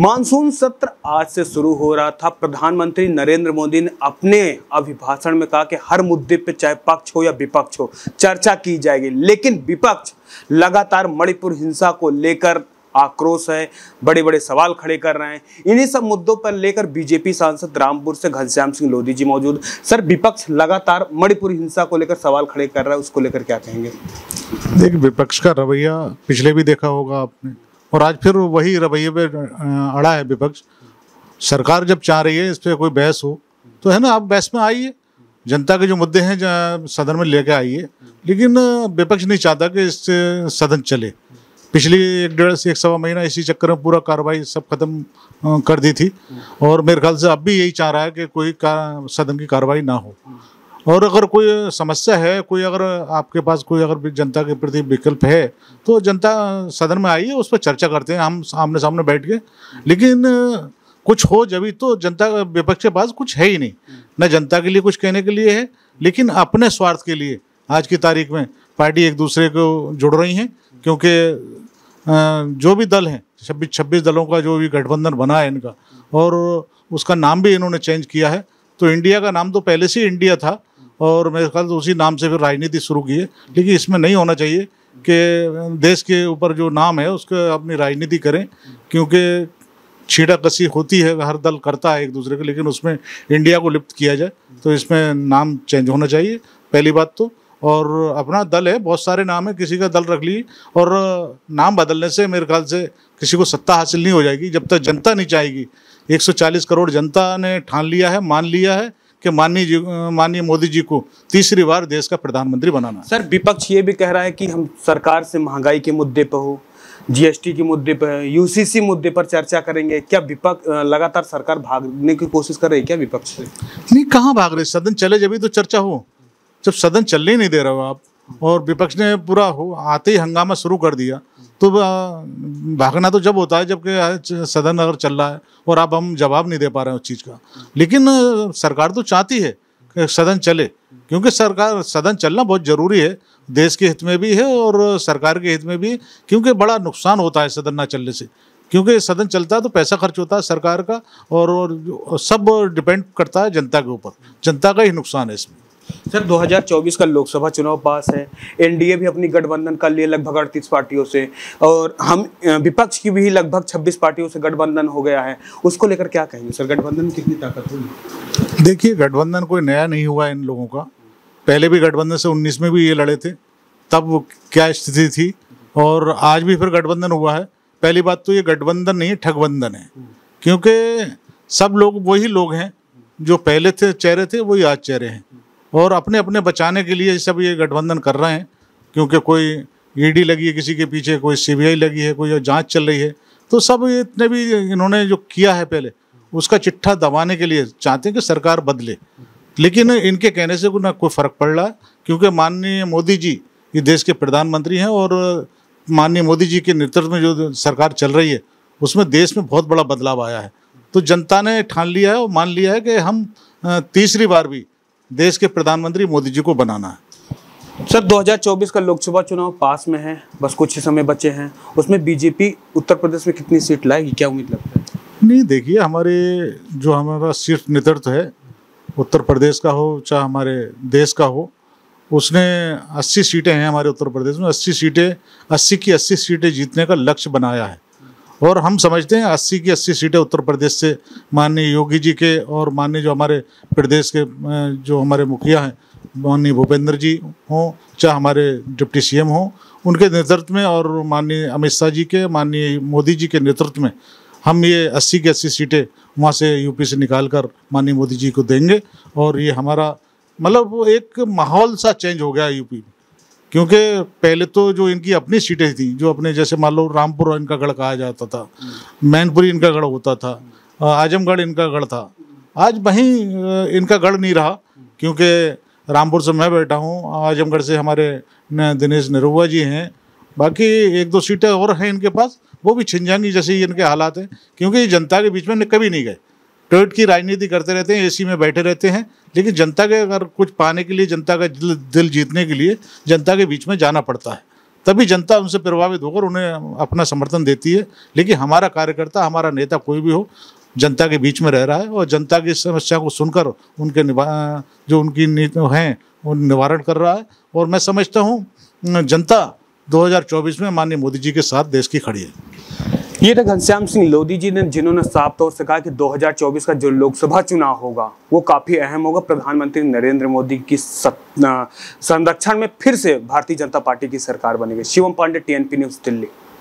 monsoon सत्र आज से शुरू हो रहा था प्रधानमंत्री नरेंद्र मोदी ने अपने अभिभाषण में कहा कि हर मुद्दे पे चाहे पक्ष हो या विपक्ष हो चर्चा की जाएगी लेकिन विपक्ष लगातार मणिपुर हिंसा को लेकर आक्रोश है बड़े बड़े सवाल खड़े कर रहे हैं इन्हीं सब मुद्दों पर लेकर बीजेपी सांसद रामपुर से घनश्याम सिंह लोधी जी मौजूद सर विपक्ष लगातार मणिपुर हिंसा को लेकर सवाल खड़े कर रहा है उसको लेकर क्या कहेंगे देखिए विपक्ष का रवैया पिछले भी देखा होगा आपने और आज फिर वही रवैये पे अड़ा है विपक्ष सरकार जब चाह रही है इस पर कोई बहस हो तो है ना आप बहस में आइए जनता के जो मुद्दे हैं सदन में लेके आइए लेकिन विपक्ष नहीं चाहता कि इस सदन चले पिछली एक डेढ़ से एक सवा महीना इसी चक्कर में पूरा कार्रवाई सब खत्म कर दी थी और मेरे ख्याल से अब भी यही चाह रहा है कि कोई सदन की कार्रवाई ना हो और अगर कोई समस्या है कोई अगर आपके पास कोई अगर जनता के प्रति विकल्प है तो जनता सदन में आई उस पर चर्चा करते हैं हम आमने सामने बैठ के लेकिन कुछ हो जब तो जनता विपक्ष के पास कुछ है ही नहीं न जनता के लिए कुछ कहने के लिए है लेकिन अपने स्वार्थ के लिए आज की तारीख में पार्टी एक दूसरे को जुड़ रही हैं क्योंकि जो भी दल हैं छब्बीस छब्बीस दलों का जो भी गठबंधन बना है इनका और उसका नाम भी इन्होंने चेंज किया है तो इंडिया का नाम तो पहले से इंडिया था और मेरे ख्याल से उसी नाम से फिर राजनीति शुरू की है लेकिन इसमें नहीं होना चाहिए कि देश के ऊपर जो नाम है उसका अपनी राजनीति करें क्योंकि छीटा कसी होती है हर दल करता है एक दूसरे के लेकिन उसमें इंडिया को लिप्त किया जाए तो इसमें नाम चेंज होना चाहिए पहली बात तो और अपना दल है बहुत सारे नाम है किसी का दल रख लिए और नाम बदलने से मेरे ख्याल से किसी को सत्ता हासिल नहीं हो जाएगी जब तक जनता नहीं चाहेगी 140 करोड़ जनता ने ठान लिया है मान लिया है कि माननीय जी माननीय मोदी जी को तीसरी बार देश का प्रधानमंत्री बनाना सर विपक्ष ये भी कह रहा है कि हम सरकार से महंगाई के मुद्दे पर हो जीएसटी के मुद्दे पर यूसीसी मुद्दे पर चर्चा करेंगे क्या विपक्ष लगातार सरकार भागने की कोशिश कर रही है क्या विपक्ष से नहीं कहाँ भाग रहे सदन चले जब तो चर्चा हो जब सदन चलने नहीं दे रहे हो आप और विपक्ष ने पूरा हो आते ही हंगामा शुरू कर दिया तो भागना तो जब होता है जबकि सदन अगर चल रहा है और अब हम जवाब नहीं दे पा रहे हैं उस चीज़ का लेकिन सरकार तो चाहती है कि सदन चले क्योंकि सरकार सदन चलना बहुत ज़रूरी है देश के हित में भी है और सरकार के हित में भी क्योंकि बड़ा नुकसान होता है सदन ना चलने से क्योंकि सदन चलता है तो पैसा खर्च होता है सरकार का और, और सब डिपेंड करता है जनता के ऊपर जनता का ही नुकसान है इसमें सर 2024 का लोकसभा चुनाव पास है एनडीए भी अपनी गठबंधन कर लिए लगभग अड़तीस पार्टियों से और हम विपक्ष की भी लगभग 26 पार्टियों से गठबंधन हो गया है उसको लेकर क्या कहेंगे सर गठबंधन कितनी ताकत हुई देखिए गठबंधन कोई नया नहीं हुआ इन लोगों का पहले भी गठबंधन से उन्नीस में भी ये लड़े थे तब क्या स्थिति थी और आज भी फिर गठबंधन हुआ है पहली बात तो ये गठबंधन नहीं ठगबंधन है क्योंकि सब लोग वही लोग हैं जो पहले थे चेहरे थे वही आज चेहरे हैं और अपने अपने बचाने के लिए सब ये गठबंधन कर रहे हैं क्योंकि कोई ईडी e लगी है किसी के पीछे कोई सीबीआई लगी है कोई जांच चल रही है तो सब इतने भी इन्होंने जो किया है पहले उसका चिट्ठा दबाने के लिए चाहते हैं कि सरकार बदले लेकिन इनके कहने से ना कोई फर्क पड़ रहा क्योंकि माननीय मोदी जी ये देश के प्रधानमंत्री हैं और माननीय मोदी जी के नेतृत्व में जो सरकार चल रही है उसमें देश में बहुत बड़ा बदलाव आया है तो जनता ने ठान लिया है और मान लिया है कि हम तीसरी बार भी देश के प्रधानमंत्री मोदी जी को बनाना है सर 2024 का लोकसभा चुनाव पास में है बस कुछ ही समय बचे हैं उसमें बीजेपी उत्तर प्रदेश में कितनी सीट लाएगी क्या उम्मीद लगता है नहीं देखिए हमारे जो हमारा शीर्ष नेतृत्व है उत्तर प्रदेश का हो चाहे हमारे देश का हो उसने 80 सीटें हैं हमारे उत्तर प्रदेश में 80 सीटें 80 की 80 सीटें जीतने का लक्ष्य बनाया है और हम समझते हैं अस्सी की अस्सी सीटें उत्तर प्रदेश से माननीय योगी जी के और माननीय जो हमारे प्रदेश के जो हमारे मुखिया हैं माननीय भूपेंद्र जी हों चाहे हमारे डिप्टी सीएम हों उनके नेतृत्व में और माननीय अमित शाह जी के माननीय मोदी जी के नेतृत्व में हम ये अस्सी की अस्सी सीटें वहाँ से यूपी से निकाल कर माननीय मोदी जी को देंगे और ये हमारा मतलब एक माहौल सा चेंज हो गया यूपी में क्योंकि पहले तो जो इनकी अपनी सीटें थी जो अपने जैसे मान लो रामपुर इनका गढ़ कहा जाता था मैनपुरी इनका गढ़ होता था आजमगढ़ इनका गढ़ था आज वहीं इनका गढ़ नहीं रहा क्योंकि रामपुर से मैं बैठा हूँ आजमगढ़ से हमारे दिनेश नरुआ जी हैं बाकी एक दो सीटें और हैं इनके पास वो भी छिन जाएंगी जैसे इनके हालात हैं क्योंकि जनता के बीच में कभी नहीं गए टोयट की राजनीति करते रहते हैं एसी में बैठे रहते हैं लेकिन जनता के अगर कुछ पाने के लिए जनता का दिल जीतने के लिए जनता के बीच में जाना पड़ता है तभी जनता उनसे प्रभावित होकर उन्हें अपना समर्थन देती है लेकिन हमारा कार्यकर्ता हमारा नेता कोई भी हो जनता के बीच में रह रहा है और जनता की समस्या को सुनकर उनके जो उनकी हैं उन निवारण कर रहा है और मैं समझता हूँ जनता 2024 में माननीय मोदी जी के साथ देश की खड़ी है ये थे घनश्याम सिंह लोधी जी ने जिन्होंने साफ तौर से कहा कि 2024 का जो लोकसभा चुनाव होगा वो काफ़ी अहम होगा प्रधानमंत्री नरेंद्र मोदी की संरक्षण में फिर से भारतीय जनता पार्टी की सरकार बनेगी शिवम पांडे टीएनपी न्यूज़ दिल्ली